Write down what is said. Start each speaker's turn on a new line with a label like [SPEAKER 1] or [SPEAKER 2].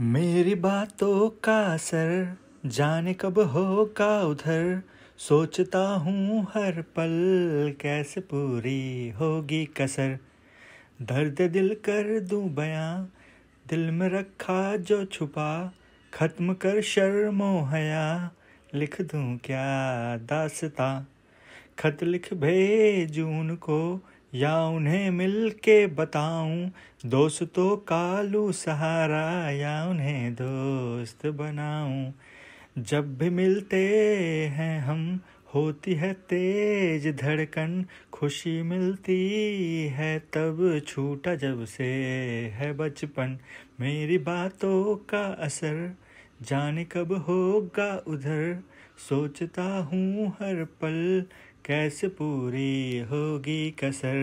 [SPEAKER 1] मेरी बातों का असर जाने कब होगा उधर सोचता हूँ हर पल कैसे पूरी होगी कसर दर्द दिल कर दूँ बयां दिल में रखा जो छुपा ख़त्म कर शर्मो हया लिख दूँ क्या दासता खत लिख भेजून को या उन्हें मिल के बताऊं दोस्तों का लू सहारा या उन्हें दोस्त बनाऊं जब भी मिलते हैं हम होती है तेज धड़कन खुशी मिलती है तब छूटा जब से है बचपन मेरी बातों का असर जाने कब होगा उधर सोचता हूँ हर पल कैसे पूरी हो योगी कसर